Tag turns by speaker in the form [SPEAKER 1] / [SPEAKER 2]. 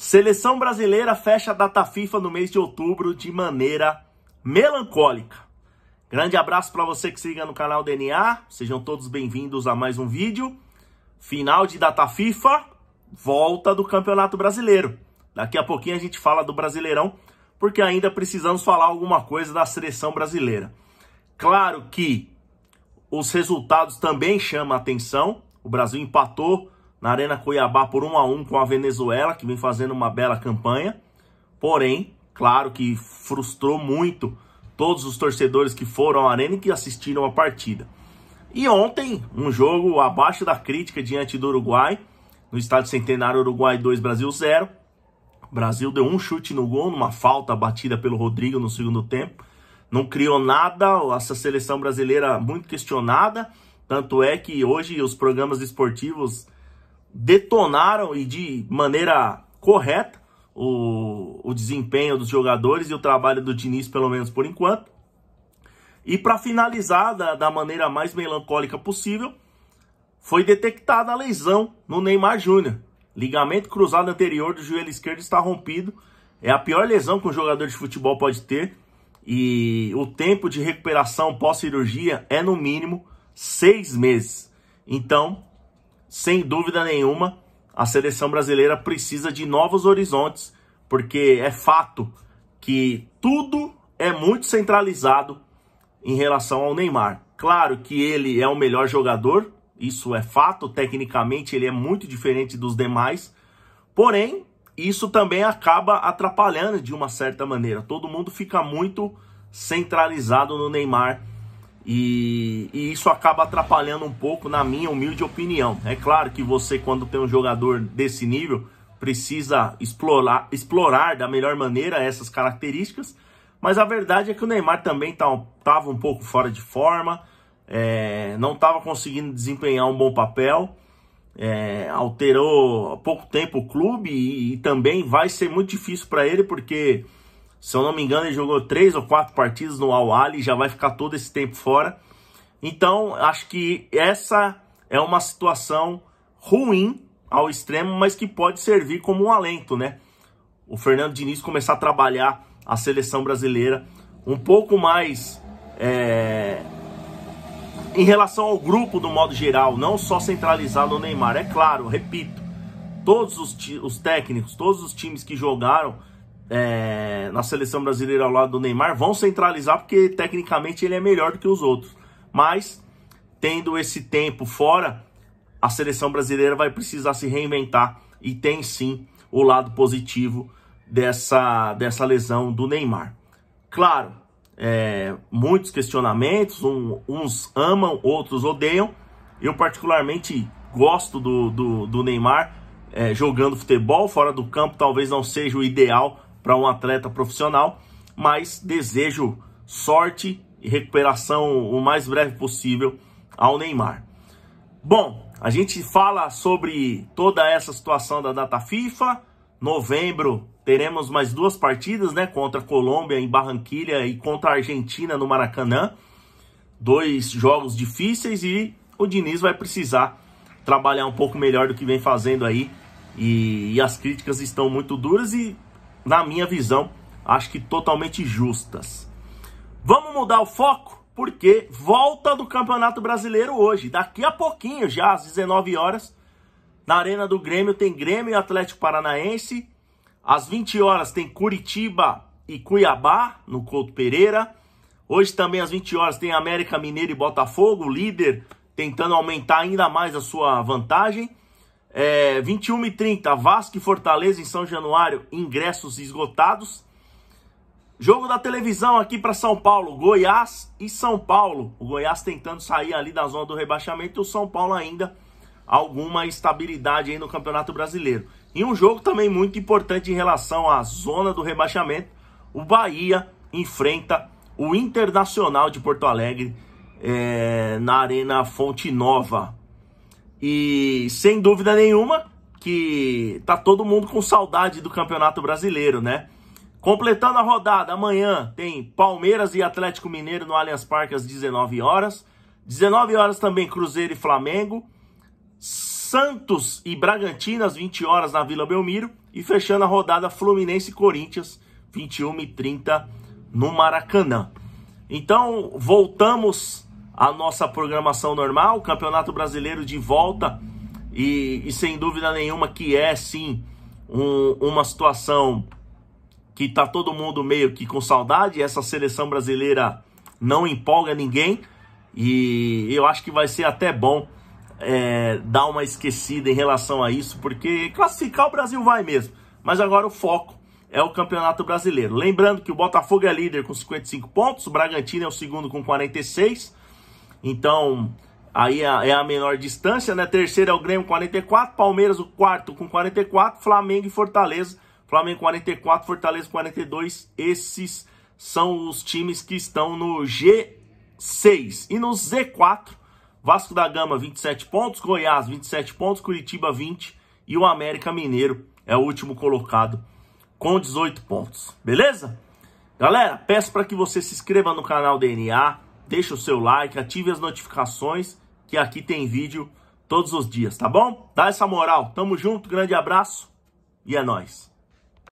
[SPEAKER 1] Seleção brasileira fecha a data FIFA no mês de outubro de maneira melancólica. Grande abraço para você que siga no canal DNA. Sejam todos bem-vindos a mais um vídeo. Final de data FIFA, volta do Campeonato Brasileiro. Daqui a pouquinho a gente fala do Brasileirão, porque ainda precisamos falar alguma coisa da seleção brasileira. Claro que os resultados também chamam a atenção. O Brasil empatou na Arena Cuiabá por 1 a 1 com a Venezuela, que vem fazendo uma bela campanha. Porém, claro que frustrou muito todos os torcedores que foram à Arena e que assistiram a partida. E ontem, um jogo abaixo da crítica diante do Uruguai, no estádio Centenário Uruguai 2 Brasil 0. O Brasil deu um chute no gol, numa falta batida pelo Rodrigo no segundo tempo. Não criou nada, essa seleção brasileira muito questionada. Tanto é que hoje os programas esportivos detonaram e de maneira correta o, o desempenho dos jogadores e o trabalho do Diniz, pelo menos por enquanto. E para finalizar, da, da maneira mais melancólica possível, foi detectada a lesão no Neymar Júnior. Ligamento cruzado anterior do joelho esquerdo está rompido. É a pior lesão que um jogador de futebol pode ter. E o tempo de recuperação pós-cirurgia é no mínimo seis meses. Então, sem dúvida nenhuma, a seleção brasileira precisa de novos horizontes, porque é fato que tudo é muito centralizado em relação ao Neymar. Claro que ele é o melhor jogador, isso é fato, tecnicamente ele é muito diferente dos demais, porém, isso também acaba atrapalhando de uma certa maneira. Todo mundo fica muito centralizado no Neymar e, e, isso acaba atrapalhando um pouco, na minha humilde opinião. É claro que você, quando tem um jogador desse nível, precisa explorar, explorar da melhor maneira essas características. Mas a verdade é que o Neymar também estava tá um pouco fora de forma, é, não estava conseguindo desempenhar um bom papel. É, alterou há pouco tempo o clube e, e também vai ser muito difícil para ele porque se eu não me engano, ele jogou três ou quatro partidas no al e já vai ficar todo esse tempo fora. Então, acho que essa é uma situação ruim ao extremo, mas que pode servir como um alento, né? O Fernando Diniz começar a trabalhar a seleção brasileira um pouco mais é... em relação ao grupo do modo geral, não só centralizado no Neymar. É claro, repito, todos os, os técnicos, todos os times que jogaram é, na seleção brasileira ao lado do Neymar vão centralizar porque tecnicamente ele é melhor do que os outros. Mas tendo esse tempo fora, a seleção brasileira vai precisar se reinventar e tem sim o lado positivo dessa, dessa lesão do Neymar. Claro, é, muitos questionamentos, um, uns amam, outros odeiam. Eu particularmente gosto do, do, do Neymar é, jogando futebol fora do campo, talvez não seja o ideal para um atleta profissional, mas desejo sorte e recuperação o mais breve possível ao Neymar. Bom, a gente fala sobre toda essa situação da data FIFA. Novembro teremos mais duas partidas, né, contra a Colômbia em Barranquilha e contra a Argentina no Maracanã. Dois jogos difíceis e o Diniz vai precisar trabalhar um pouco melhor do que vem fazendo aí. E, e as críticas estão muito duras e na minha visão, acho que totalmente justas. Vamos mudar o foco? Porque volta do Campeonato Brasileiro hoje. Daqui a pouquinho, já às 19 horas, na Arena do Grêmio tem Grêmio e Atlético Paranaense. Às 20 horas tem Curitiba e Cuiabá, no Couto Pereira. Hoje também às 20 horas tem América Mineiro e Botafogo, líder tentando aumentar ainda mais a sua vantagem. É, 21 e 30, Vasco e Fortaleza em São Januário, ingressos esgotados. Jogo da televisão aqui para São Paulo, Goiás e São Paulo. O Goiás tentando sair ali da zona do rebaixamento, o São Paulo ainda alguma estabilidade aí no Campeonato Brasileiro. E um jogo também muito importante em relação à zona do rebaixamento, o Bahia enfrenta o Internacional de Porto Alegre é, na Arena Fonte Nova. E sem dúvida nenhuma que tá todo mundo com saudade do Campeonato Brasileiro, né? Completando a rodada, amanhã tem Palmeiras e Atlético Mineiro no Allianz Parque às 19 horas. 19 horas também Cruzeiro e Flamengo. Santos e Bragantino às 20 horas na Vila Belmiro. E fechando a rodada Fluminense e Corinthians, 21 e 30 no Maracanã. Então, voltamos a nossa programação normal, Campeonato Brasileiro de volta e, e sem dúvida nenhuma que é sim um, uma situação que tá todo mundo meio que com saudade. Essa seleção brasileira não empolga ninguém e eu acho que vai ser até bom é, dar uma esquecida em relação a isso, porque classificar o Brasil vai mesmo, mas agora o foco é o Campeonato Brasileiro. Lembrando que o Botafogo é líder com 55 pontos, o Bragantino é o segundo com 46, então, aí é, é a menor distância, né? Terceiro é o Grêmio 44, Palmeiras o quarto com 44, Flamengo e Fortaleza. Flamengo 44, Fortaleza 42. Esses são os times que estão no G6. E no Z4, Vasco da Gama 27 pontos, Goiás 27 pontos, Curitiba 20 e o América Mineiro é o último colocado com 18 pontos. Beleza? Galera, peço para que você se inscreva no canal DNA deixe o seu like, ative as notificações, que aqui tem vídeo todos os dias, tá bom? Dá essa moral. Tamo junto, grande abraço e é nóis.